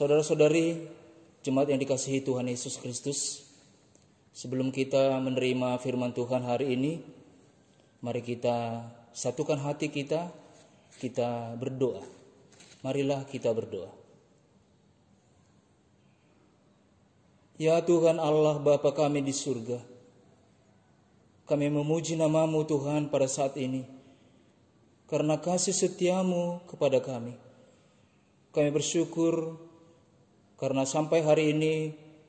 Saudara-saudari, jemaat yang dikasihi Tuhan Yesus Kristus, sebelum kita menerima firman Tuhan hari ini, mari kita satukan hati kita, kita berdoa. Marilah kita berdoa. Ya Tuhan Allah Bapa kami di surga, kami memuji namamu Tuhan pada saat ini, karena kasih setiamu kepada kami. Kami bersyukur karena sampai hari ini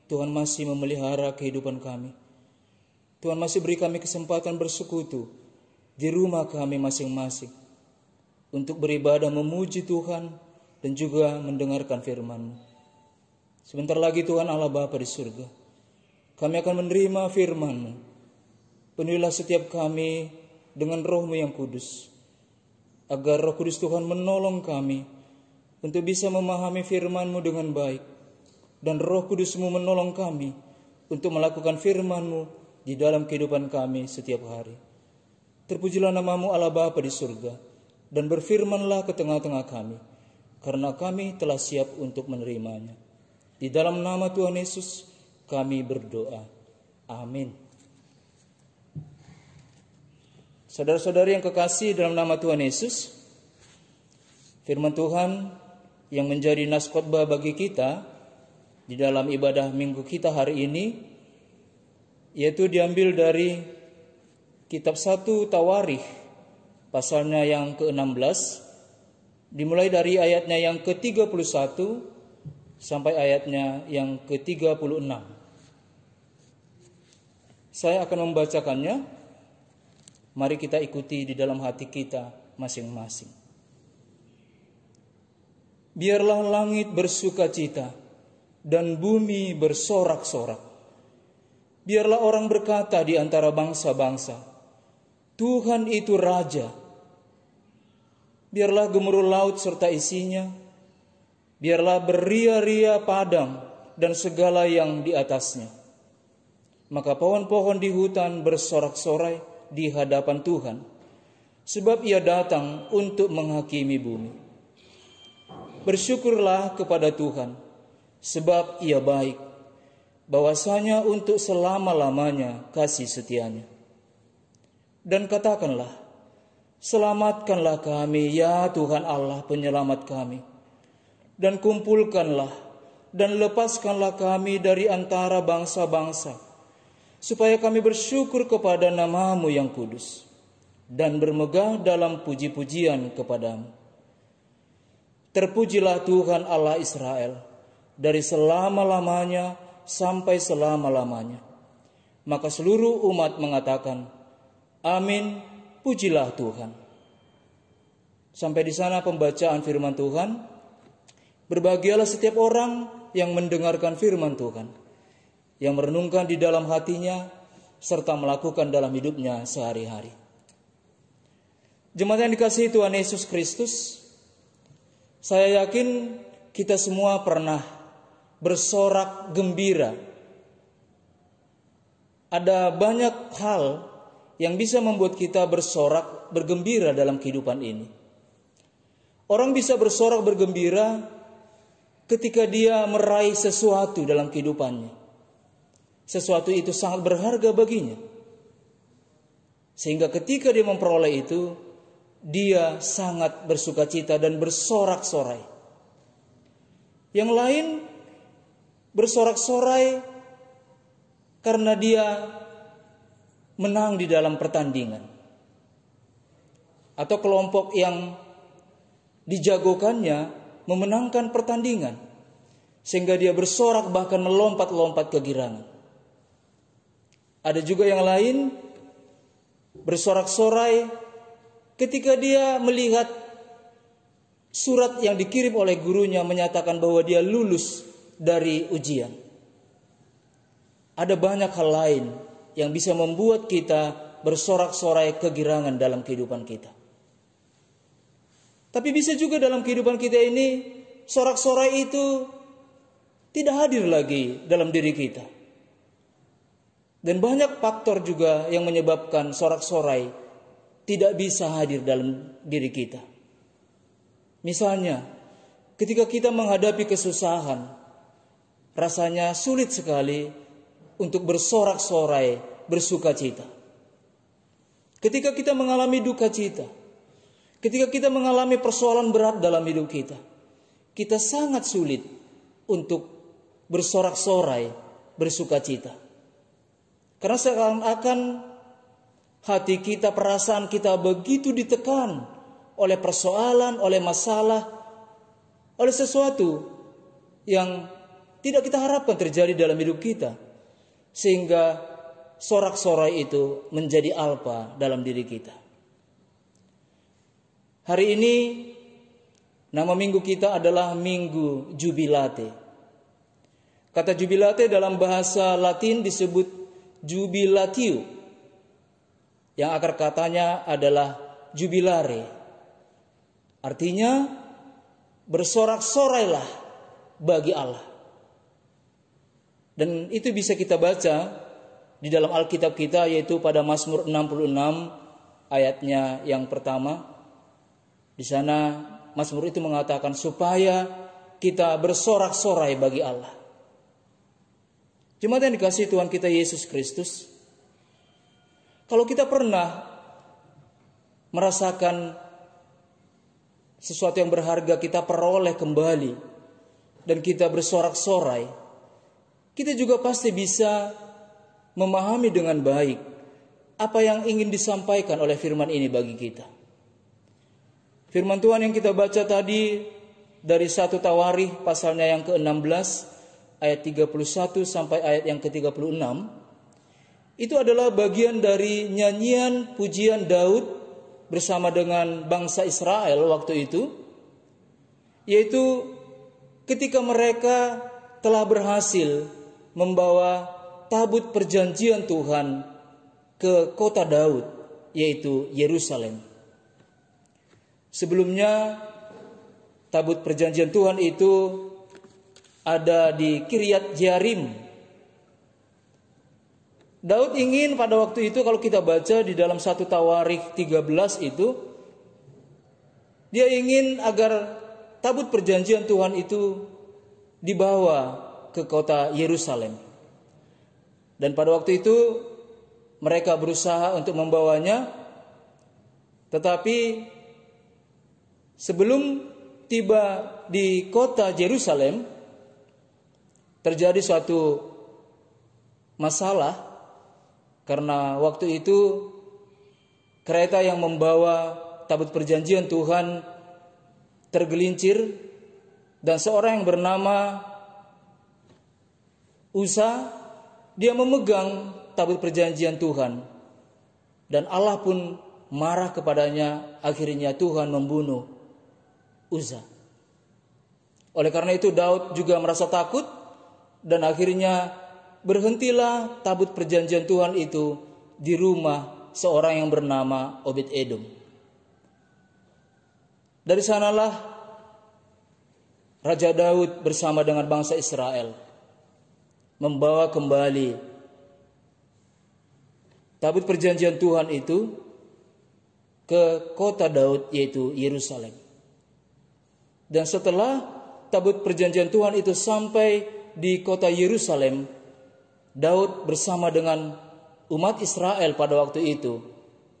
Tuhan masih memelihara kehidupan kami. Tuhan masih beri kami kesempatan bersekutu di rumah kami masing-masing untuk beribadah memuji Tuhan dan juga mendengarkan firman-Mu. Sebentar lagi Tuhan Allah Bapa di surga, kami akan menerima firman-Mu. Penuhilah setiap kami dengan rohmu yang kudus, agar roh kudus Tuhan menolong kami untuk bisa memahami firman-Mu dengan baik, dan roh kudusmu menolong kami untuk melakukan firmanmu di dalam kehidupan kami setiap hari. Terpujilah namamu Allah Bapa di surga, dan berfirmanlah ke tengah-tengah kami, karena kami telah siap untuk menerimanya. Di dalam nama Tuhan Yesus kami berdoa. Amin. Saudara-saudari yang kekasih dalam nama Tuhan Yesus, firman Tuhan yang menjadi nas bagi kita di dalam ibadah minggu kita hari ini yaitu diambil dari kitab 1 Tawarikh pasalnya yang ke-16 dimulai dari ayatnya yang ke-31 sampai ayatnya yang ke-36. Saya akan membacakannya. Mari kita ikuti di dalam hati kita masing-masing. Biarlah langit bersuka cita dan bumi bersorak-sorak. Biarlah orang berkata di antara bangsa-bangsa, Tuhan itu Raja. Biarlah gemuruh laut serta isinya, biarlah beria-ria padang dan segala yang di atasnya. Maka pohon-pohon di hutan bersorak-sorai di hadapan Tuhan, sebab ia datang untuk menghakimi bumi. Bersyukurlah kepada Tuhan, sebab ia baik, bahwasanya untuk selama-lamanya kasih setianya. Dan katakanlah, selamatkanlah kami ya Tuhan Allah penyelamat kami, dan kumpulkanlah dan lepaskanlah kami dari antara bangsa-bangsa, supaya kami bersyukur kepada namamu yang kudus, dan bermegah dalam puji-pujian kepadamu. Terpujilah Tuhan Allah Israel, dari selama-lamanya sampai selama-lamanya. Maka seluruh umat mengatakan, Amin, pujilah Tuhan. Sampai di sana pembacaan firman Tuhan. Berbahagialah setiap orang yang mendengarkan firman Tuhan, yang merenungkan di dalam hatinya, serta melakukan dalam hidupnya sehari-hari. Jemaat yang dikasihi Tuhan Yesus Kristus, saya yakin kita semua pernah bersorak gembira. Ada banyak hal yang bisa membuat kita bersorak bergembira dalam kehidupan ini. Orang bisa bersorak bergembira ketika dia meraih sesuatu dalam kehidupannya. Sesuatu itu sangat berharga baginya. Sehingga ketika dia memperoleh itu, dia sangat bersuka cita dan bersorak-sorai. Yang lain bersorak-sorai karena dia menang di dalam pertandingan. Atau kelompok yang dijagokannya memenangkan pertandingan sehingga dia bersorak bahkan melompat-lompat kegirangan. Ada juga yang lain bersorak-sorai ketika dia melihat surat yang dikirim oleh gurunya menyatakan bahwa dia lulus dari ujian. Ada banyak hal lain yang bisa membuat kita bersorak-sorai kegirangan dalam kehidupan kita. Tapi bisa juga dalam kehidupan kita ini sorak-sorai itu tidak hadir lagi dalam diri kita. Dan banyak faktor juga yang menyebabkan sorak-sorai tidak bisa hadir dalam diri kita. Misalnya, ketika kita menghadapi kesusahan, rasanya sulit sekali untuk bersorak-sorai, bersuka cita. Ketika kita mengalami duka cita, ketika kita mengalami persoalan berat dalam hidup kita, kita sangat sulit untuk bersorak-sorai, bersuka cita. Karena seakan-akan hati kita, perasaan kita begitu ditekan oleh persoalan, oleh masalah, oleh sesuatu yang tidak kita harapkan terjadi dalam hidup kita. Sehingga sorak-sorai itu menjadi alpa dalam diri kita. Hari ini nama minggu kita adalah Minggu Jubilate. Kata jubilate dalam bahasa Latin disebut jubilatio yang akar katanya adalah jubilare. Artinya bersorak-sorailah bagi Allah. Dan itu bisa kita baca di dalam Alkitab kita yaitu pada Mazmur 66 ayatnya yang pertama. Di sana Mazmur itu mengatakan supaya kita bersorak-sorai bagi Allah. Cuma yang dikasih Tuhan kita Yesus Kristus. Kalau kita pernah merasakan sesuatu yang berharga kita peroleh kembali dan kita bersorak-sorai, kita juga pasti bisa memahami dengan baik apa yang ingin disampaikan oleh firman ini bagi kita. Firman Tuhan yang kita baca tadi dari satu tawarih pasalnya yang ke-16 ayat 31 sampai ayat yang ke-36 itu adalah bagian dari nyanyian pujian Daud bersama dengan bangsa Israel waktu itu yaitu ketika mereka telah berhasil membawa tabut perjanjian Tuhan ke kota Daud, yaitu Yerusalem. Sebelumnya, tabut perjanjian Tuhan itu ada di Kiryat Jarim. Daud ingin pada waktu itu kalau kita baca di dalam satu tawarik 13 itu dia ingin agar tabut perjanjian Tuhan itu dibawa ke kota Yerusalem. Dan pada waktu itu mereka berusaha untuk membawanya, tetapi sebelum tiba di kota Yerusalem terjadi suatu masalah karena waktu itu kereta yang membawa tabut perjanjian Tuhan tergelincir dan seorang yang bernama Usa dia memegang tabut perjanjian Tuhan dan Allah pun marah kepadanya akhirnya Tuhan membunuh Uza. Oleh karena itu Daud juga merasa takut dan akhirnya berhentilah tabut perjanjian Tuhan itu di rumah seorang yang bernama Obed Edom. Dari sanalah Raja Daud bersama dengan bangsa Israel membawa kembali tabut perjanjian Tuhan itu ke kota Daud yaitu Yerusalem. Dan setelah tabut perjanjian Tuhan itu sampai di kota Yerusalem, Daud bersama dengan umat Israel pada waktu itu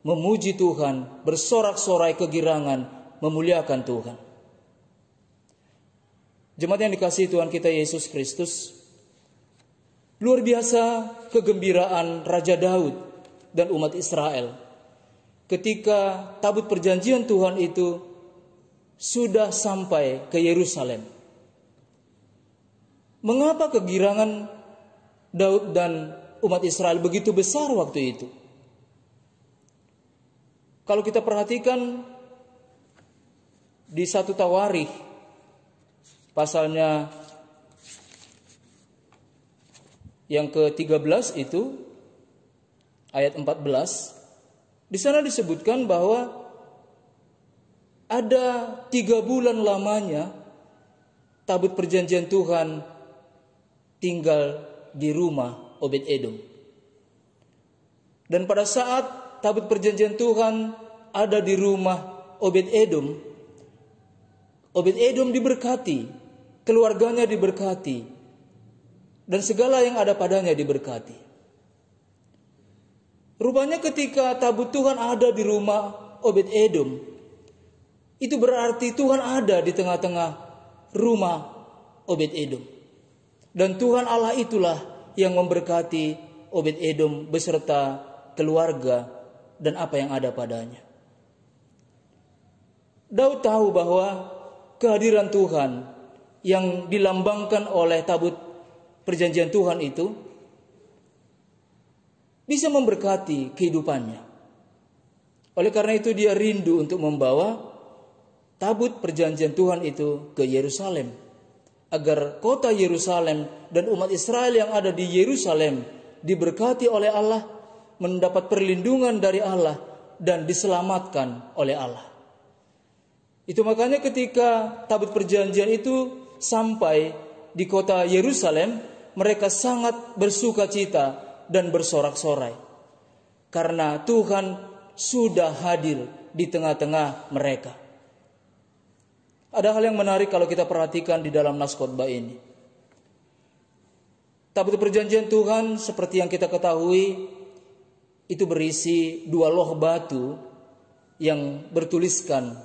memuji Tuhan, bersorak-sorai kegirangan, memuliakan Tuhan. Jemaat yang dikasihi Tuhan kita Yesus Kristus, Luar biasa kegembiraan Raja Daud dan umat Israel ketika tabut perjanjian Tuhan itu sudah sampai ke Yerusalem. Mengapa kegirangan Daud dan umat Israel begitu besar waktu itu? Kalau kita perhatikan di satu tawarih pasalnya yang ke-13 itu ayat 14 di sana disebutkan bahwa ada tiga bulan lamanya tabut perjanjian Tuhan tinggal di rumah Obed Edom. Dan pada saat tabut perjanjian Tuhan ada di rumah Obed Edom, Obed Edom diberkati, keluarganya diberkati, dan segala yang ada padanya diberkati. Rupanya ketika tabut Tuhan ada di rumah Obed Edom, itu berarti Tuhan ada di tengah-tengah rumah Obed Edom. Dan Tuhan Allah itulah yang memberkati Obed Edom beserta keluarga dan apa yang ada padanya. Daud tahu bahwa kehadiran Tuhan yang dilambangkan oleh tabut perjanjian Tuhan itu bisa memberkati kehidupannya. Oleh karena itu dia rindu untuk membawa tabut perjanjian Tuhan itu ke Yerusalem agar kota Yerusalem dan umat Israel yang ada di Yerusalem diberkati oleh Allah, mendapat perlindungan dari Allah dan diselamatkan oleh Allah. Itu makanya ketika tabut perjanjian itu sampai di kota Yerusalem, mereka sangat bersuka cita dan bersorak-sorai. Karena Tuhan sudah hadir di tengah-tengah mereka. Ada hal yang menarik kalau kita perhatikan di dalam nas khotbah ini. Tabut perjanjian Tuhan seperti yang kita ketahui itu berisi dua loh batu yang bertuliskan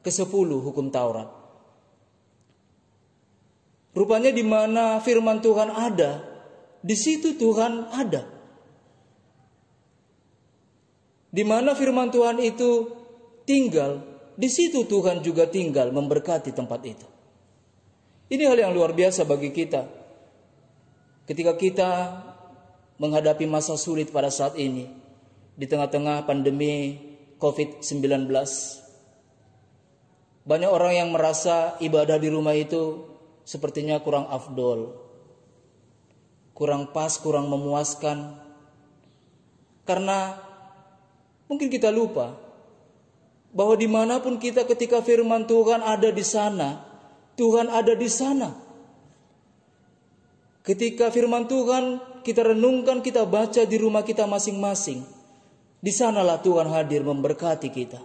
ke sepuluh hukum Taurat. Rupanya di mana firman Tuhan ada, di situ Tuhan ada. Di mana firman Tuhan itu tinggal, di situ Tuhan juga tinggal memberkati tempat itu. Ini hal yang luar biasa bagi kita. Ketika kita menghadapi masa sulit pada saat ini, di tengah-tengah pandemi COVID-19, banyak orang yang merasa ibadah di rumah itu sepertinya kurang afdol, kurang pas, kurang memuaskan. Karena mungkin kita lupa bahwa dimanapun kita ketika firman Tuhan ada di sana, Tuhan ada di sana. Ketika firman Tuhan kita renungkan, kita baca di rumah kita masing-masing. Di sanalah Tuhan hadir memberkati kita,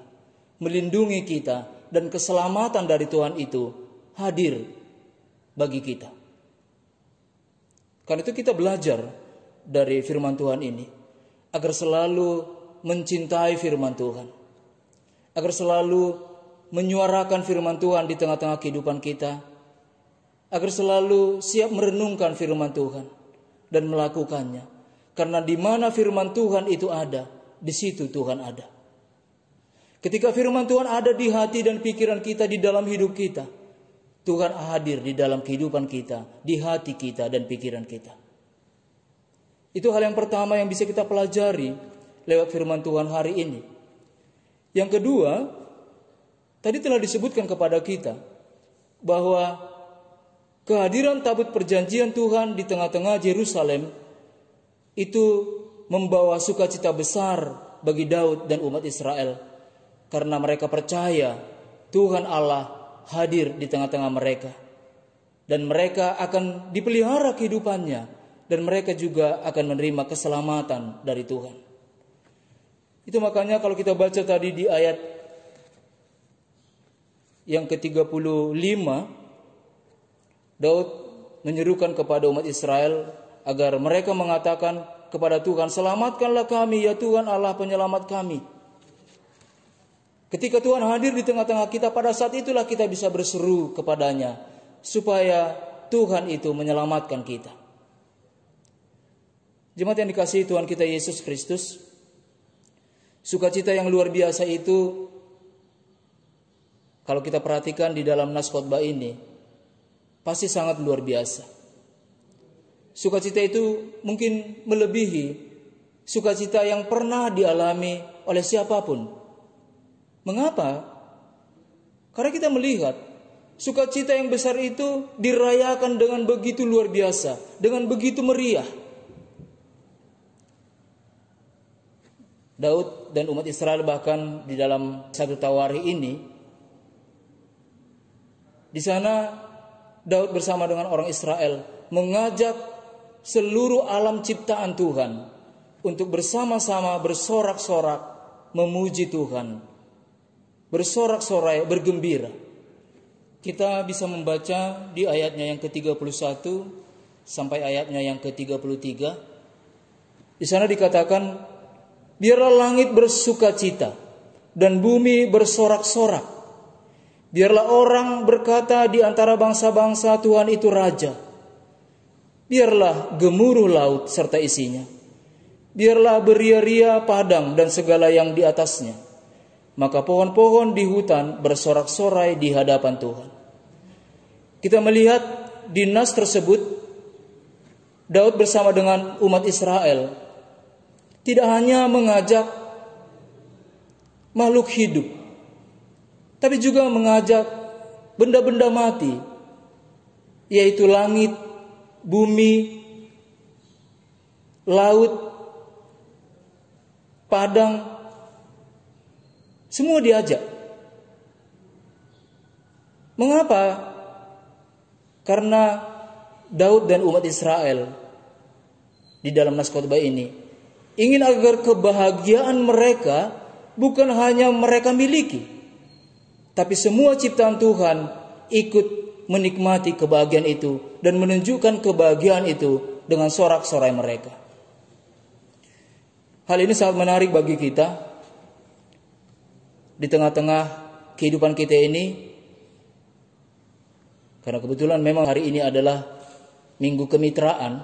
melindungi kita, dan keselamatan dari Tuhan itu hadir bagi kita. Karena itu kita belajar dari firman Tuhan ini agar selalu mencintai firman Tuhan. Agar selalu menyuarakan firman Tuhan di tengah-tengah kehidupan kita. Agar selalu siap merenungkan firman Tuhan dan melakukannya. Karena di mana firman Tuhan itu ada, di situ Tuhan ada. Ketika firman Tuhan ada di hati dan pikiran kita di dalam hidup kita, Tuhan hadir di dalam kehidupan kita, di hati kita dan pikiran kita. Itu hal yang pertama yang bisa kita pelajari lewat firman Tuhan hari ini. Yang kedua, tadi telah disebutkan kepada kita bahwa kehadiran tabut perjanjian Tuhan di tengah-tengah Yerusalem itu membawa sukacita besar bagi Daud dan umat Israel karena mereka percaya Tuhan Allah hadir di tengah-tengah mereka dan mereka akan dipelihara kehidupannya dan mereka juga akan menerima keselamatan dari Tuhan. Itu makanya kalau kita baca tadi di ayat yang ke-35 Daud menyerukan kepada umat Israel agar mereka mengatakan kepada Tuhan, "Selamatkanlah kami ya Tuhan Allah penyelamat kami." Ketika Tuhan hadir di tengah-tengah kita, pada saat itulah kita bisa berseru kepadanya, supaya Tuhan itu menyelamatkan kita. Jemaat yang dikasihi Tuhan kita Yesus Kristus, sukacita yang luar biasa itu, kalau kita perhatikan di dalam nas khotbah ini, pasti sangat luar biasa. Sukacita itu mungkin melebihi sukacita yang pernah dialami oleh siapapun Mengapa? Karena kita melihat sukacita yang besar itu dirayakan dengan begitu luar biasa, dengan begitu meriah. Daud dan umat Israel bahkan di dalam satu tawari ini di sana Daud bersama dengan orang Israel mengajak seluruh alam ciptaan Tuhan untuk bersama-sama bersorak-sorak memuji Tuhan, bersorak-sorai, bergembira. Kita bisa membaca di ayatnya yang ke-31 sampai ayatnya yang ke-33. Di sana dikatakan, biarlah langit bersuka cita dan bumi bersorak-sorak. Biarlah orang berkata di antara bangsa-bangsa Tuhan itu Raja. Biarlah gemuruh laut serta isinya. Biarlah beria-ria padang dan segala yang di atasnya maka pohon-pohon di hutan bersorak-sorai di hadapan Tuhan. Kita melihat dinas tersebut Daud bersama dengan umat Israel tidak hanya mengajak makhluk hidup tapi juga mengajak benda-benda mati yaitu langit, bumi, laut, padang semua diajak. Mengapa? Karena Daud dan umat Israel di dalam nas khotbah ini ingin agar kebahagiaan mereka bukan hanya mereka miliki, tapi semua ciptaan Tuhan ikut menikmati kebahagiaan itu dan menunjukkan kebahagiaan itu dengan sorak-sorai mereka. Hal ini sangat menarik bagi kita di tengah-tengah kehidupan kita ini karena kebetulan memang hari ini adalah minggu kemitraan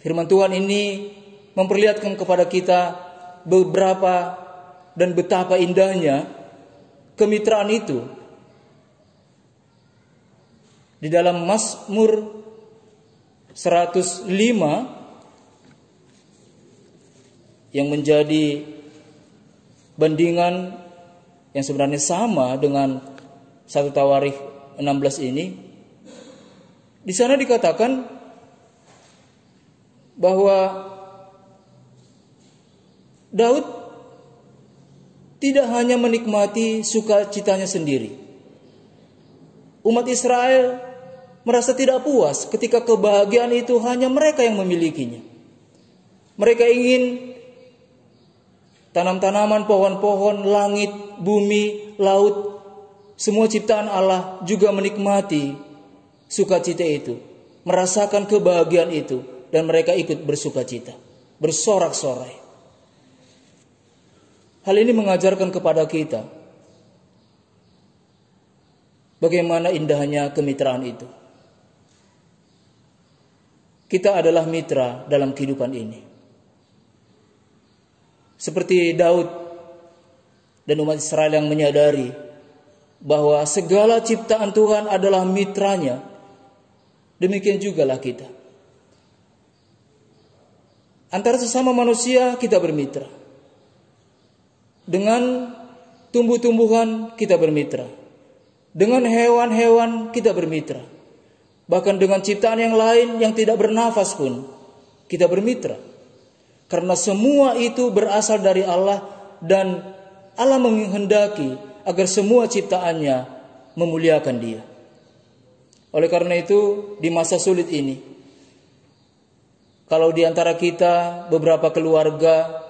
firman Tuhan ini memperlihatkan kepada kita beberapa dan betapa indahnya kemitraan itu di dalam Mazmur 105 yang menjadi bandingan yang sebenarnya sama dengan satu tawarikh 16 ini di sana dikatakan bahwa Daud tidak hanya menikmati sukacitanya sendiri. Umat Israel merasa tidak puas ketika kebahagiaan itu hanya mereka yang memilikinya. Mereka ingin Tanam-tanaman, pohon-pohon, langit, bumi, laut, semua ciptaan Allah juga menikmati sukacita itu, merasakan kebahagiaan itu, dan mereka ikut bersukacita, bersorak-sorai. Hal ini mengajarkan kepada kita bagaimana indahnya kemitraan itu. Kita adalah mitra dalam kehidupan ini. Seperti Daud dan umat Israel yang menyadari bahwa segala ciptaan Tuhan adalah mitranya. Demikian juga lah kita. Antara sesama manusia kita bermitra. Dengan tumbuh-tumbuhan kita bermitra. Dengan hewan-hewan kita bermitra. Bahkan dengan ciptaan yang lain yang tidak bernafas pun kita bermitra. Karena semua itu berasal dari Allah dan Allah menghendaki agar semua ciptaannya memuliakan dia. Oleh karena itu, di masa sulit ini, kalau di antara kita beberapa keluarga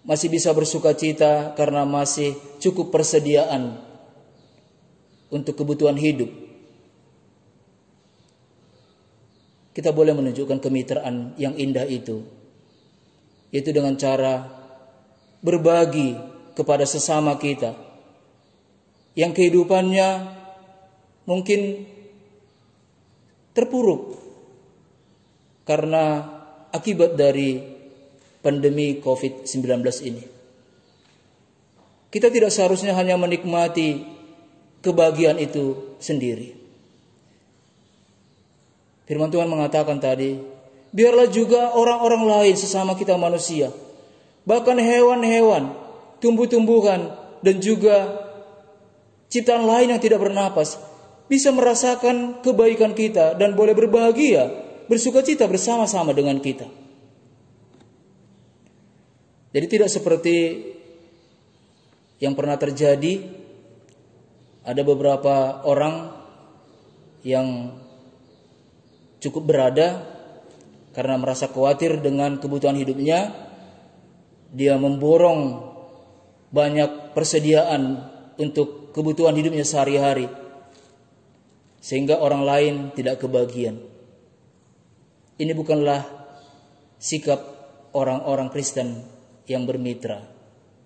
masih bisa bersuka cita karena masih cukup persediaan untuk kebutuhan hidup, kita boleh menunjukkan kemitraan yang indah itu yaitu dengan cara berbagi kepada sesama kita yang kehidupannya mungkin terpuruk karena akibat dari pandemi COVID-19 ini. Kita tidak seharusnya hanya menikmati kebahagiaan itu sendiri. Firman Tuhan mengatakan tadi, biarlah juga orang-orang lain sesama kita manusia, bahkan hewan-hewan, tumbuh-tumbuhan, dan juga ciptaan lain yang tidak bernapas, bisa merasakan kebaikan kita dan boleh berbahagia, bersuka cita bersama-sama dengan kita. Jadi tidak seperti yang pernah terjadi, ada beberapa orang yang cukup berada karena merasa khawatir dengan kebutuhan hidupnya, dia memborong banyak persediaan untuk kebutuhan hidupnya sehari-hari, sehingga orang lain tidak kebagian. Ini bukanlah sikap orang-orang Kristen yang bermitra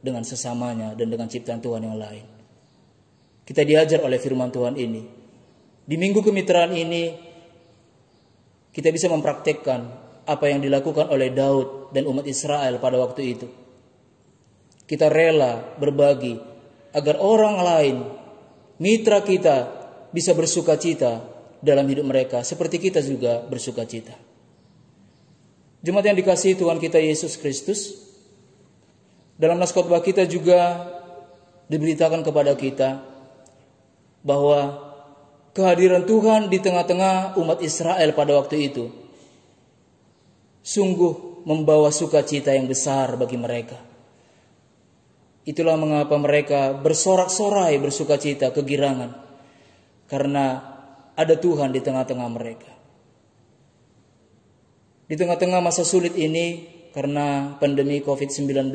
dengan sesamanya dan dengan ciptaan Tuhan yang lain. Kita diajar oleh firman Tuhan ini. Di minggu kemitraan ini, kita bisa mempraktekkan apa yang dilakukan oleh Daud dan umat Israel pada waktu itu. Kita rela berbagi agar orang lain, mitra kita, bisa bersuka cita dalam hidup mereka, seperti kita juga bersuka cita. Jemaat yang dikasihi Tuhan kita Yesus Kristus, dalam nas khotbah kita juga diberitakan kepada kita bahwa kehadiran Tuhan di tengah-tengah umat Israel pada waktu itu sungguh membawa sukacita yang besar bagi mereka. Itulah mengapa mereka bersorak-sorai bersukacita kegirangan karena ada Tuhan di tengah-tengah mereka. Di tengah-tengah masa sulit ini karena pandemi Covid-19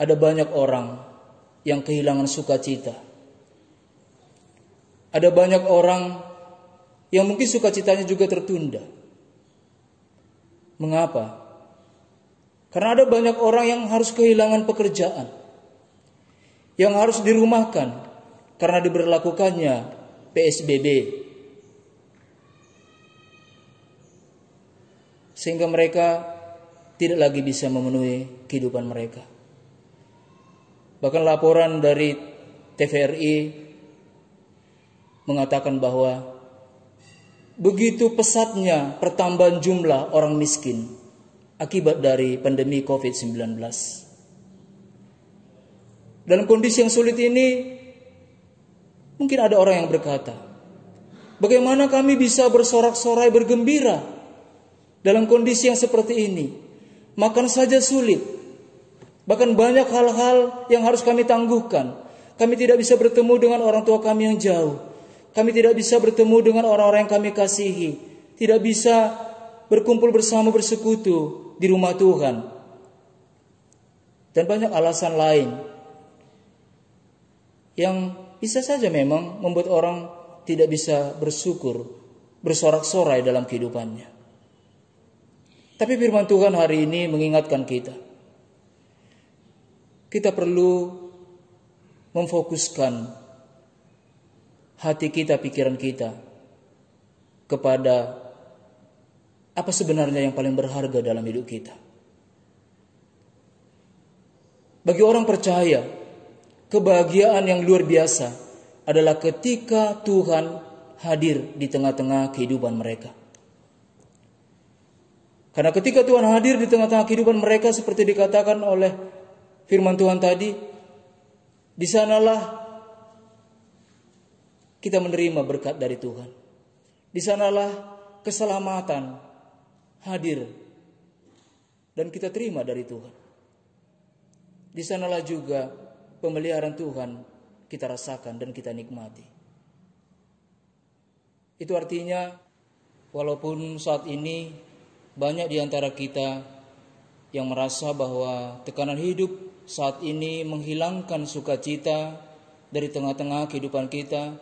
ada banyak orang yang kehilangan sukacita ada banyak orang yang mungkin sukacitanya juga tertunda. Mengapa? Karena ada banyak orang yang harus kehilangan pekerjaan, yang harus dirumahkan karena diberlakukannya PSBB. Sehingga mereka tidak lagi bisa memenuhi kehidupan mereka. Bahkan laporan dari TVRI mengatakan bahwa begitu pesatnya pertambahan jumlah orang miskin akibat dari pandemi COVID-19. Dalam kondisi yang sulit ini, mungkin ada orang yang berkata, "Bagaimana kami bisa bersorak-sorai bergembira dalam kondisi yang seperti ini? Makan saja sulit, bahkan banyak hal-hal yang harus kami tangguhkan." Kami tidak bisa bertemu dengan orang tua kami yang jauh. Kami tidak bisa bertemu dengan orang-orang yang kami kasihi. Tidak bisa berkumpul bersama bersekutu di rumah Tuhan. Dan banyak alasan lain yang bisa saja memang membuat orang tidak bisa bersyukur, bersorak-sorai dalam kehidupannya. Tapi firman Tuhan hari ini mengingatkan kita. Kita perlu memfokuskan hati kita, pikiran kita kepada apa sebenarnya yang paling berharga dalam hidup kita. Bagi orang percaya, kebahagiaan yang luar biasa adalah ketika Tuhan hadir di tengah-tengah kehidupan mereka. Karena ketika Tuhan hadir di tengah-tengah kehidupan mereka seperti dikatakan oleh firman Tuhan tadi, di sanalah kita menerima berkat dari Tuhan. Di sanalah keselamatan hadir dan kita terima dari Tuhan. Di sanalah juga pemeliharaan Tuhan kita rasakan dan kita nikmati. Itu artinya walaupun saat ini banyak di antara kita yang merasa bahwa tekanan hidup saat ini menghilangkan sukacita dari tengah-tengah kehidupan kita,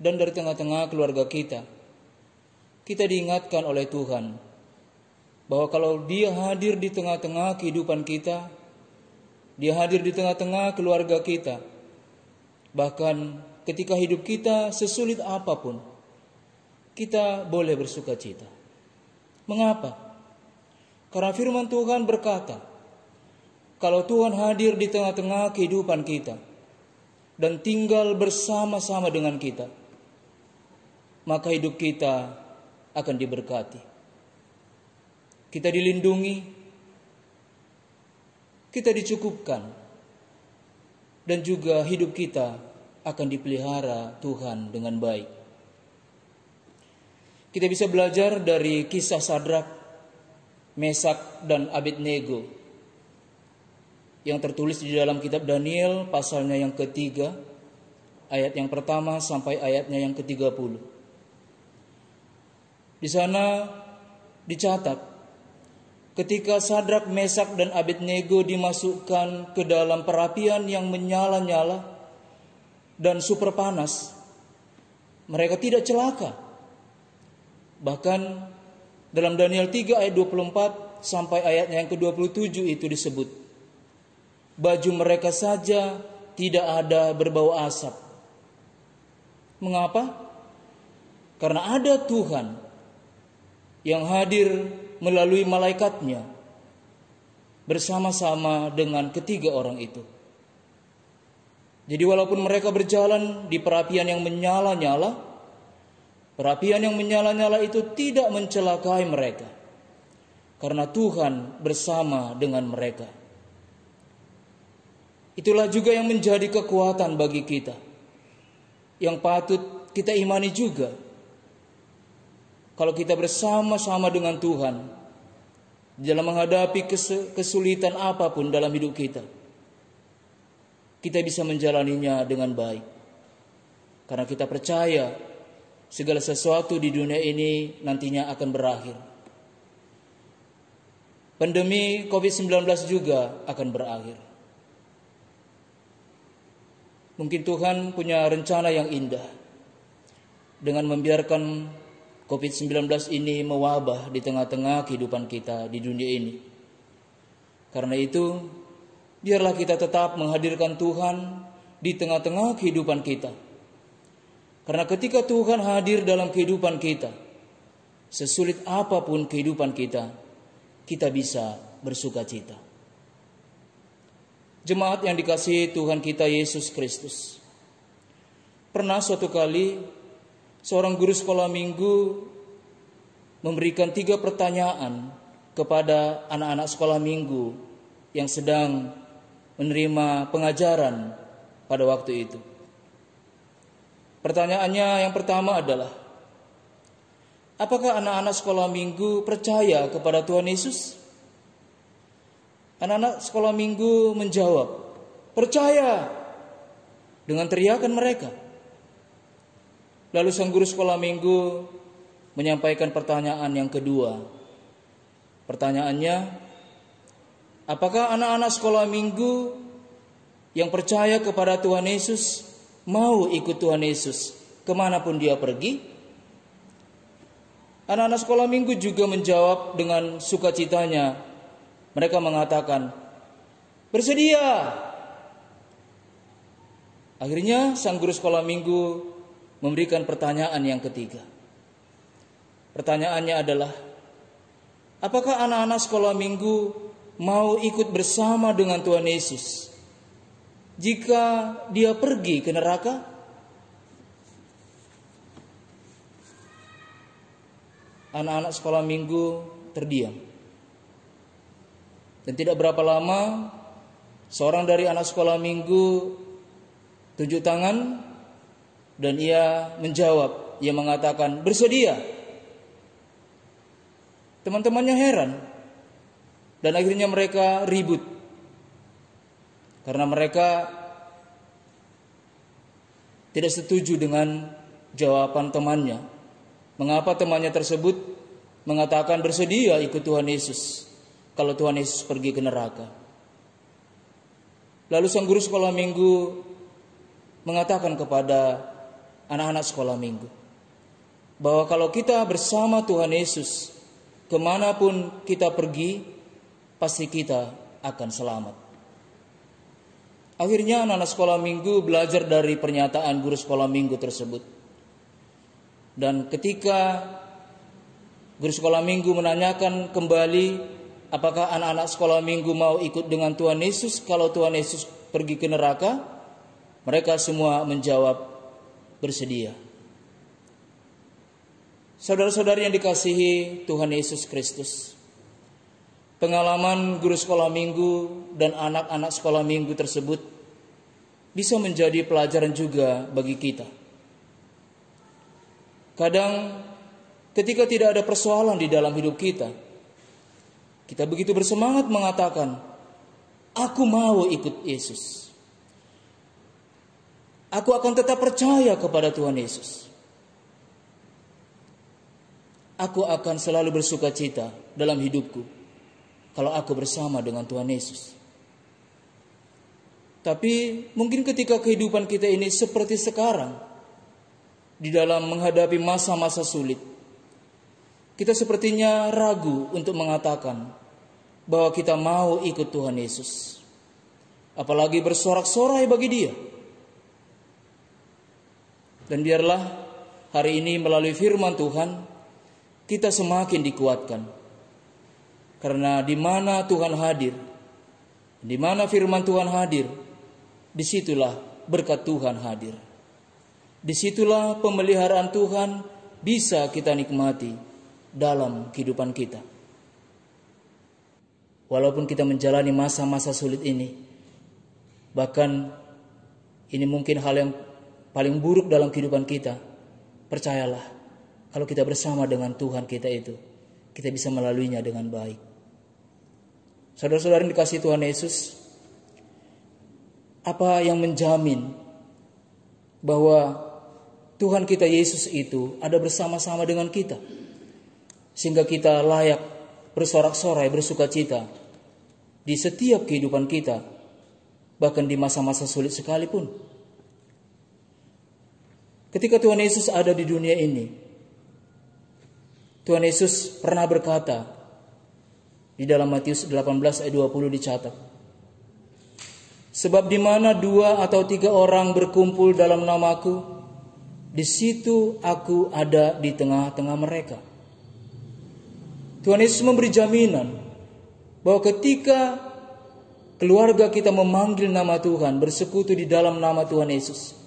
dan dari tengah-tengah keluarga kita. Kita diingatkan oleh Tuhan bahwa kalau Dia hadir di tengah-tengah kehidupan kita, Dia hadir di tengah-tengah keluarga kita, bahkan ketika hidup kita sesulit apapun, kita boleh bersuka cita. Mengapa? Karena firman Tuhan berkata, kalau Tuhan hadir di tengah-tengah kehidupan kita dan tinggal bersama-sama dengan kita, maka hidup kita akan diberkati. Kita dilindungi, kita dicukupkan, dan juga hidup kita akan dipelihara Tuhan dengan baik. Kita bisa belajar dari kisah Sadrak, Mesak, dan Abednego yang tertulis di dalam kitab Daniel pasalnya yang ketiga, ayat yang pertama sampai ayatnya yang ketiga puluh. Di sana dicatat ketika Sadrak, Mesak dan Abednego dimasukkan ke dalam perapian yang menyala-nyala dan super panas, mereka tidak celaka. Bahkan dalam Daniel 3 ayat 24 sampai ayatnya yang ke-27 itu disebut. Baju mereka saja tidak ada berbau asap. Mengapa? Karena ada Tuhan yang hadir melalui malaikatnya bersama-sama dengan ketiga orang itu. Jadi walaupun mereka berjalan di perapian yang menyala-nyala, perapian yang menyala-nyala itu tidak mencelakai mereka. Karena Tuhan bersama dengan mereka. Itulah juga yang menjadi kekuatan bagi kita. Yang patut kita imani juga kalau kita bersama-sama dengan Tuhan dalam menghadapi kesulitan apapun dalam hidup kita, kita bisa menjalaninya dengan baik. Karena kita percaya segala sesuatu di dunia ini nantinya akan berakhir. Pandemi COVID-19 juga akan berakhir. Mungkin Tuhan punya rencana yang indah dengan membiarkan COVID-19 ini mewabah di tengah-tengah kehidupan kita di dunia ini. Karena itu, biarlah kita tetap menghadirkan Tuhan di tengah-tengah kehidupan kita. Karena ketika Tuhan hadir dalam kehidupan kita, sesulit apapun kehidupan kita, kita bisa bersuka cita. Jemaat yang dikasihi Tuhan kita Yesus Kristus. Pernah suatu kali seorang guru sekolah minggu memberikan tiga pertanyaan kepada anak-anak sekolah minggu yang sedang menerima pengajaran pada waktu itu. Pertanyaannya yang pertama adalah, apakah anak-anak sekolah minggu percaya kepada Tuhan Yesus? Anak-anak sekolah minggu menjawab, percaya dengan teriakan mereka. Lalu sang guru sekolah minggu menyampaikan pertanyaan yang kedua. Pertanyaannya, apakah anak-anak sekolah minggu yang percaya kepada Tuhan Yesus mau ikut Tuhan Yesus kemanapun dia pergi? Anak-anak sekolah minggu juga menjawab dengan sukacitanya. Mereka mengatakan, bersedia. Akhirnya sang guru sekolah minggu memberikan pertanyaan yang ketiga. Pertanyaannya adalah, apakah anak-anak sekolah minggu mau ikut bersama dengan Tuhan Yesus? Jika dia pergi ke neraka, anak-anak sekolah minggu terdiam. Dan tidak berapa lama, seorang dari anak sekolah minggu tujuh tangan dan ia menjawab, ia mengatakan, bersedia. Teman-temannya heran. Dan akhirnya mereka ribut. Karena mereka tidak setuju dengan jawaban temannya. Mengapa temannya tersebut mengatakan bersedia ikut Tuhan Yesus kalau Tuhan Yesus pergi ke neraka? Lalu sang guru sekolah minggu mengatakan kepada anak-anak sekolah minggu. Bahwa kalau kita bersama Tuhan Yesus, kemanapun kita pergi, pasti kita akan selamat. Akhirnya anak-anak sekolah minggu belajar dari pernyataan guru sekolah minggu tersebut. Dan ketika guru sekolah minggu menanyakan kembali apakah anak-anak sekolah minggu mau ikut dengan Tuhan Yesus kalau Tuhan Yesus pergi ke neraka, mereka semua menjawab bersedia. Saudara-saudari yang dikasihi Tuhan Yesus Kristus, pengalaman guru sekolah minggu dan anak-anak sekolah minggu tersebut bisa menjadi pelajaran juga bagi kita. Kadang, ketika tidak ada persoalan di dalam hidup kita, kita begitu bersemangat mengatakan, "Aku mau ikut Yesus." Aku akan tetap percaya kepada Tuhan Yesus. Aku akan selalu bersuka cita dalam hidupku kalau aku bersama dengan Tuhan Yesus. Tapi mungkin ketika kehidupan kita ini seperti sekarang, di dalam menghadapi masa-masa sulit, kita sepertinya ragu untuk mengatakan bahwa kita mau ikut Tuhan Yesus, apalagi bersorak-sorai bagi Dia. Dan biarlah hari ini melalui firman Tuhan kita semakin dikuatkan. Karena di mana Tuhan hadir, di mana firman Tuhan hadir, disitulah berkat Tuhan hadir. Disitulah pemeliharaan Tuhan bisa kita nikmati dalam kehidupan kita. Walaupun kita menjalani masa-masa sulit ini, bahkan ini mungkin hal yang paling buruk dalam kehidupan kita. Percayalah, kalau kita bersama dengan Tuhan kita itu, kita bisa melaluinya dengan baik. Saudara-saudara yang dikasih Tuhan Yesus, apa yang menjamin bahwa Tuhan kita Yesus itu ada bersama-sama dengan kita? Sehingga kita layak bersorak-sorai, bersuka cita di setiap kehidupan kita, bahkan di masa-masa sulit sekalipun. Ketika Tuhan Yesus ada di dunia ini, Tuhan Yesus pernah berkata di dalam Matius 18 ayat 20 dicatat. Sebab di mana dua atau tiga orang berkumpul dalam namaku, di situ aku ada di tengah-tengah mereka. Tuhan Yesus memberi jaminan bahwa ketika keluarga kita memanggil nama Tuhan, bersekutu di dalam nama Tuhan Yesus,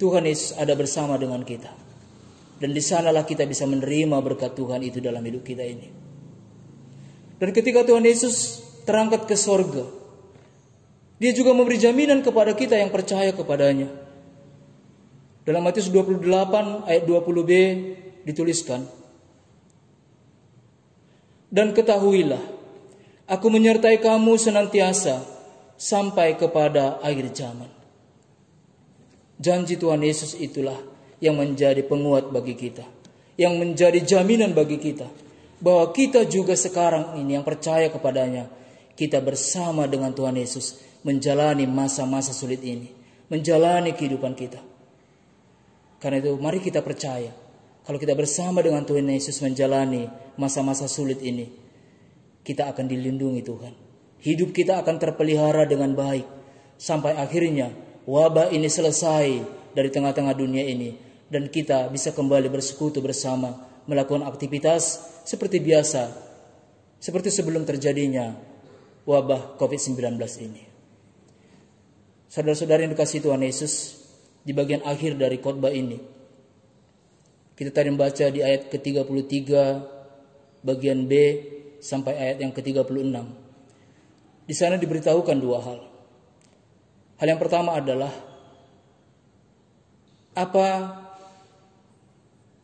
Tuhan Yesus ada bersama dengan kita. Dan di sanalah kita bisa menerima berkat Tuhan itu dalam hidup kita ini. Dan ketika Tuhan Yesus terangkat ke sorga, dia juga memberi jaminan kepada kita yang percaya kepadanya. Dalam Matius 28 ayat 20b dituliskan, Dan ketahuilah, aku menyertai kamu senantiasa sampai kepada akhir zaman. Janji Tuhan Yesus itulah yang menjadi penguat bagi kita, yang menjadi jaminan bagi kita bahwa kita juga sekarang ini yang percaya kepadanya, kita bersama dengan Tuhan Yesus menjalani masa-masa sulit ini, menjalani kehidupan kita. Karena itu, mari kita percaya kalau kita bersama dengan Tuhan Yesus menjalani masa-masa sulit ini, kita akan dilindungi Tuhan. Hidup kita akan terpelihara dengan baik sampai akhirnya wabah ini selesai dari tengah-tengah dunia ini dan kita bisa kembali bersekutu bersama melakukan aktivitas seperti biasa seperti sebelum terjadinya wabah COVID-19 ini. Saudara-saudari yang dikasih Tuhan Yesus di bagian akhir dari khotbah ini. Kita tadi membaca di ayat ke-33 bagian B sampai ayat yang ke-36. Di sana diberitahukan dua hal. Hal yang pertama adalah apa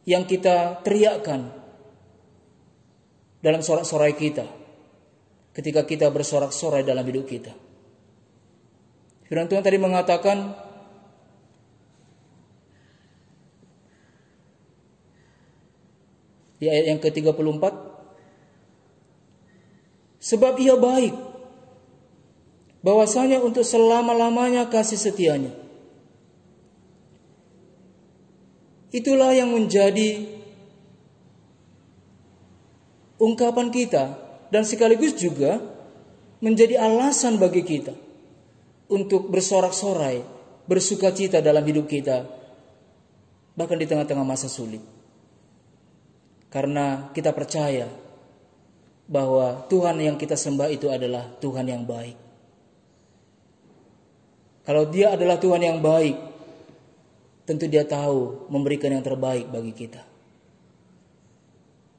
yang kita teriakkan dalam sorak-sorai kita ketika kita bersorak-sorai dalam hidup kita. Firman Tuhan tadi mengatakan di ayat yang ke-34 sebab ia baik bahwasanya untuk selama-lamanya kasih setianya. Itulah yang menjadi ungkapan kita dan sekaligus juga menjadi alasan bagi kita untuk bersorak-sorai, bersuka cita dalam hidup kita, bahkan di tengah-tengah masa sulit. Karena kita percaya bahwa Tuhan yang kita sembah itu adalah Tuhan yang baik. Kalau dia adalah Tuhan yang baik, tentu dia tahu memberikan yang terbaik bagi kita.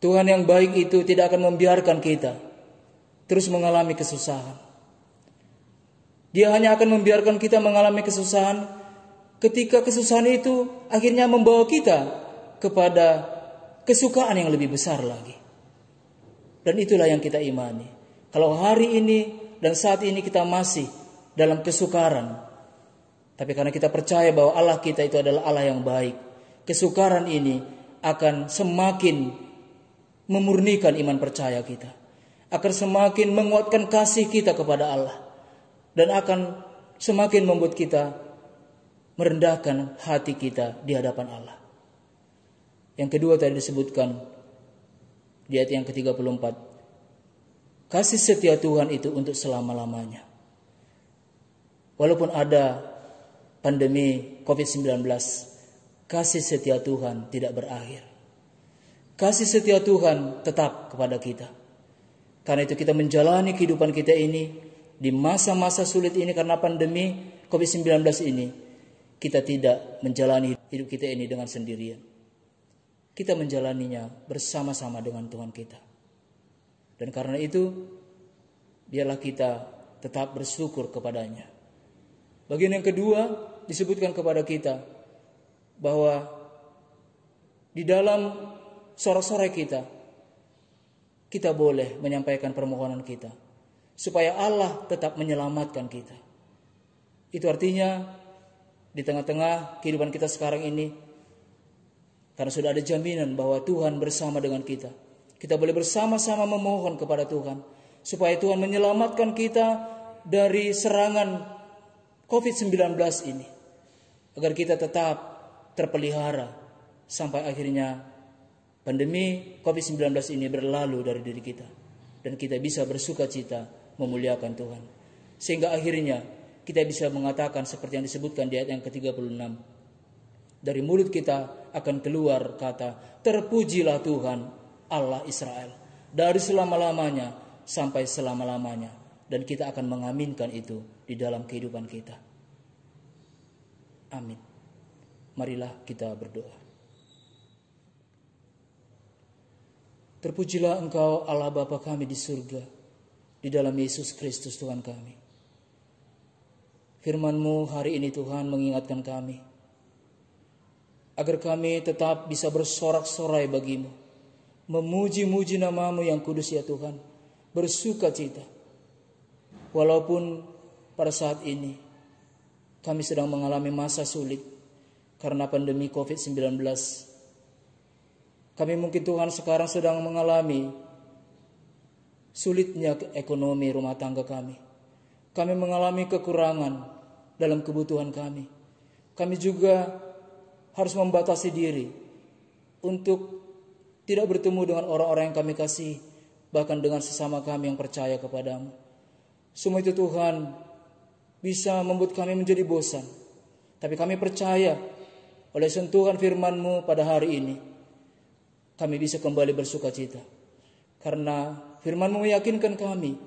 Tuhan yang baik itu tidak akan membiarkan kita terus mengalami kesusahan. Dia hanya akan membiarkan kita mengalami kesusahan ketika kesusahan itu akhirnya membawa kita kepada kesukaan yang lebih besar lagi. Dan itulah yang kita imani. Kalau hari ini dan saat ini kita masih dalam kesukaran, tapi karena kita percaya bahwa Allah kita itu adalah Allah yang baik, kesukaran ini akan semakin memurnikan iman percaya kita, akan semakin menguatkan kasih kita kepada Allah, dan akan semakin membuat kita merendahkan hati kita di hadapan Allah. Yang kedua tadi disebutkan di ayat yang ke-34, kasih setia Tuhan itu untuk selama-lamanya. Walaupun ada pandemi COVID-19, kasih setia Tuhan tidak berakhir. Kasih setia Tuhan tetap kepada kita. Karena itu kita menjalani kehidupan kita ini di masa-masa sulit ini karena pandemi COVID-19 ini. Kita tidak menjalani hidup kita ini dengan sendirian. Kita menjalaninya bersama-sama dengan Tuhan kita. Dan karena itu, biarlah kita tetap bersyukur kepadanya Bagian yang kedua disebutkan kepada kita bahwa di dalam sore-sore kita kita boleh menyampaikan permohonan kita supaya Allah tetap menyelamatkan kita. Itu artinya di tengah-tengah kehidupan kita sekarang ini karena sudah ada jaminan bahwa Tuhan bersama dengan kita. Kita boleh bersama-sama memohon kepada Tuhan supaya Tuhan menyelamatkan kita dari serangan COVID-19 ini agar kita tetap terpelihara sampai akhirnya pandemi COVID-19 ini berlalu dari diri kita dan kita bisa bersuka cita memuliakan Tuhan sehingga akhirnya kita bisa mengatakan seperti yang disebutkan di ayat yang ke-36 dari mulut kita akan keluar kata terpujilah Tuhan Allah Israel dari selama-lamanya sampai selama-lamanya dan kita akan mengaminkan itu di dalam kehidupan kita. Amin. Marilah kita berdoa. Terpujilah engkau Allah Bapa kami di surga, di dalam Yesus Kristus Tuhan kami. Firman-Mu hari ini Tuhan mengingatkan kami, agar kami tetap bisa bersorak-sorai bagimu, memuji-muji namamu yang kudus ya Tuhan, bersuka cita. Walaupun pada saat ini kami sedang mengalami masa sulit karena pandemi COVID-19. Kami mungkin Tuhan sekarang sedang mengalami sulitnya ekonomi rumah tangga kami. Kami mengalami kekurangan dalam kebutuhan kami. Kami juga harus membatasi diri untuk tidak bertemu dengan orang-orang yang kami kasih, bahkan dengan sesama kami yang percaya kepadamu. Semua itu Tuhan bisa membuat kami menjadi bosan. Tapi kami percaya oleh sentuhan firman-Mu pada hari ini, kami bisa kembali bersuka cita. Karena firman-Mu meyakinkan kami,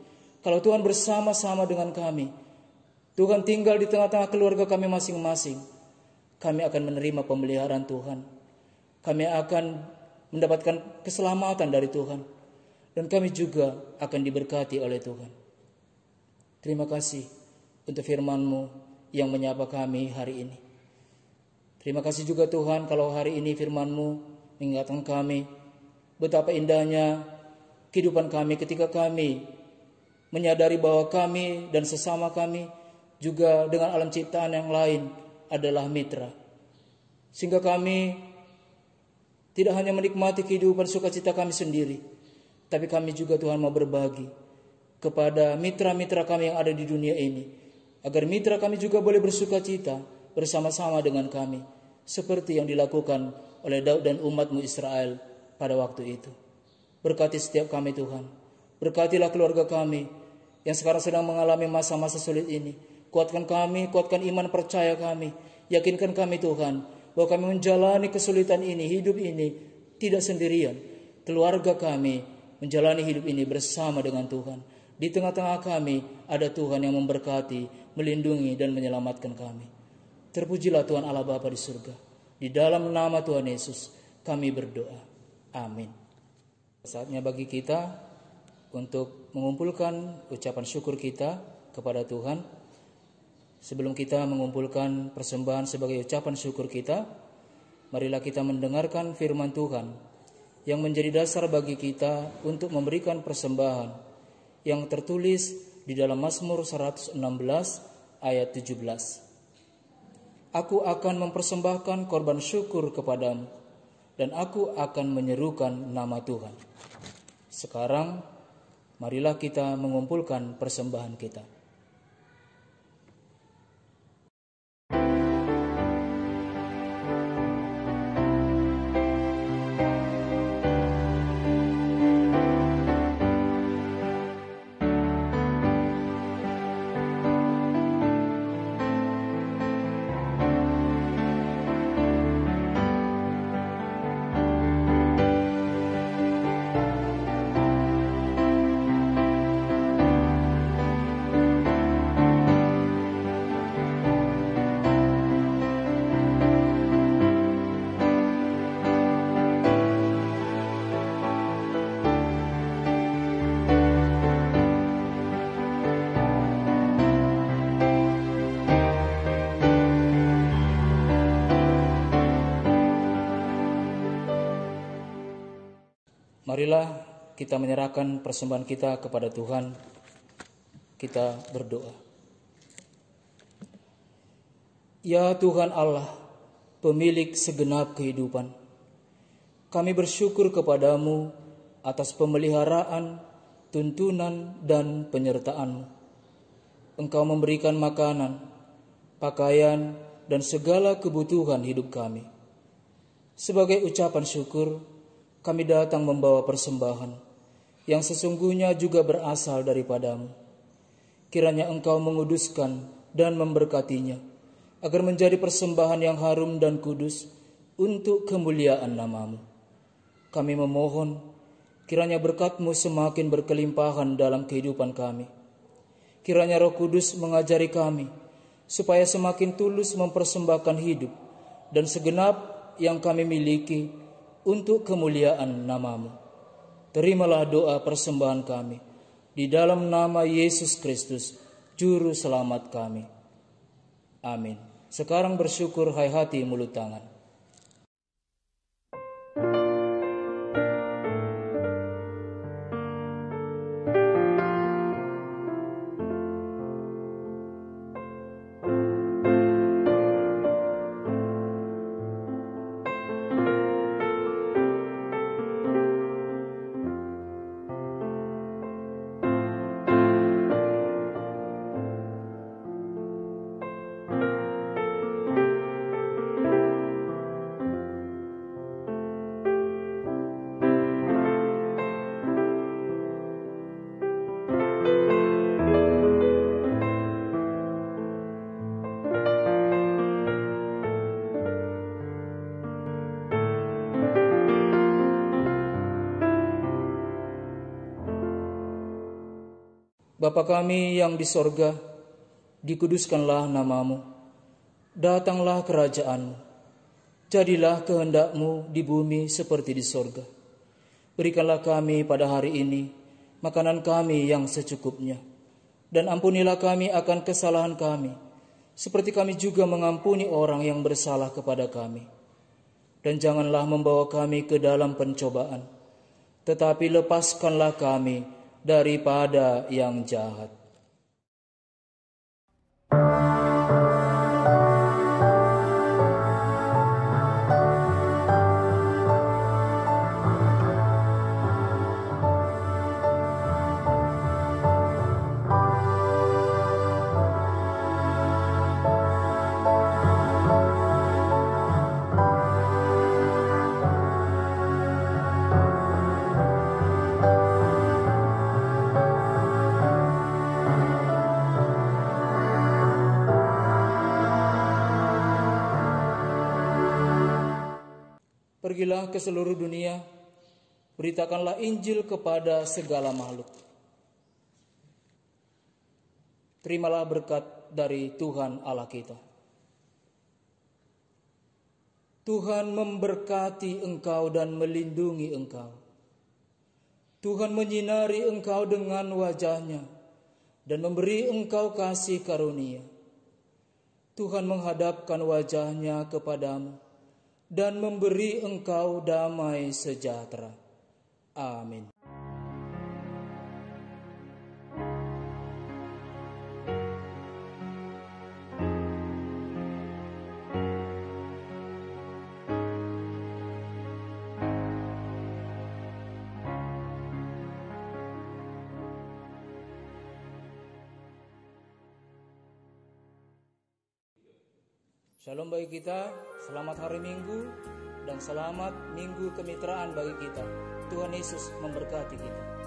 kalau Tuhan bersama-sama dengan kami, Tuhan tinggal di tengah-tengah keluarga kami masing-masing, kami akan menerima pemeliharaan Tuhan. Kami akan mendapatkan keselamatan dari Tuhan. Dan kami juga akan diberkati oleh Tuhan. Terima kasih untuk firman-Mu yang menyapa kami hari ini. Terima kasih juga Tuhan kalau hari ini firman-Mu mengingatkan kami betapa indahnya kehidupan kami ketika kami menyadari bahwa kami dan sesama kami juga dengan alam ciptaan yang lain adalah mitra. Sehingga kami tidak hanya menikmati kehidupan sukacita kami sendiri, tapi kami juga Tuhan mau berbagi kepada mitra-mitra kami yang ada di dunia ini agar mitra kami juga boleh bersuka cita bersama-sama dengan kami, seperti yang dilakukan oleh Daud dan umatmu Israel pada waktu itu. Berkati setiap kami Tuhan, berkatilah keluarga kami yang sekarang sedang mengalami masa-masa sulit ini. Kuatkan kami, kuatkan iman percaya kami, yakinkan kami Tuhan, bahwa kami menjalani kesulitan ini, hidup ini, tidak sendirian. Keluarga kami menjalani hidup ini bersama dengan Tuhan. Di tengah-tengah kami ada Tuhan yang memberkati, melindungi dan menyelamatkan kami. Terpujilah Tuhan Allah Bapa di surga. Di dalam nama Tuhan Yesus kami berdoa. Amin. Saatnya bagi kita untuk mengumpulkan ucapan syukur kita kepada Tuhan. Sebelum kita mengumpulkan persembahan sebagai ucapan syukur kita, marilah kita mendengarkan firman Tuhan yang menjadi dasar bagi kita untuk memberikan persembahan yang tertulis di dalam Mazmur 116 ayat 17. Aku akan mempersembahkan korban syukur kepadamu dan aku akan menyerukan nama Tuhan. Sekarang marilah kita mengumpulkan persembahan kita. Marilah kita menyerahkan persembahan kita kepada Tuhan. Kita berdoa. Ya Tuhan Allah, pemilik segenap kehidupan. Kami bersyukur kepadamu atas pemeliharaan, tuntunan, dan penyertaanmu. Engkau memberikan makanan, pakaian, dan segala kebutuhan hidup kami. Sebagai ucapan syukur, kami datang membawa persembahan yang sesungguhnya juga berasal daripadamu. Kiranya engkau menguduskan dan memberkatinya, agar menjadi persembahan yang harum dan kudus untuk kemuliaan namamu. Kami memohon, kiranya berkatmu semakin berkelimpahan dalam kehidupan kami. Kiranya roh kudus mengajari kami, supaya semakin tulus mempersembahkan hidup dan segenap yang kami miliki untuk kemuliaan namamu. Terimalah doa persembahan kami di dalam nama Yesus Kristus, Juru Selamat kami. Amin. Sekarang bersyukur hai hati mulut tangan. Bapa kami yang di sorga, dikuduskanlah namamu, datanglah kerajaanmu, jadilah kehendakmu di bumi seperti di sorga. Berikanlah kami pada hari ini makanan kami yang secukupnya, dan ampunilah kami akan kesalahan kami, seperti kami juga mengampuni orang yang bersalah kepada kami. Dan janganlah membawa kami ke dalam pencobaan, tetapi lepaskanlah kami daripada yang jahat. ke seluruh dunia, beritakanlah Injil kepada segala makhluk. Terimalah berkat dari Tuhan Allah kita. Tuhan memberkati engkau dan melindungi engkau. Tuhan menyinari engkau dengan wajahnya dan memberi engkau kasih karunia. Tuhan menghadapkan wajahnya kepadamu dan memberi engkau damai sejahtera. Amin. Shalom bagi kita, selamat hari Minggu, dan selamat Minggu kemitraan bagi kita. Tuhan Yesus memberkati kita.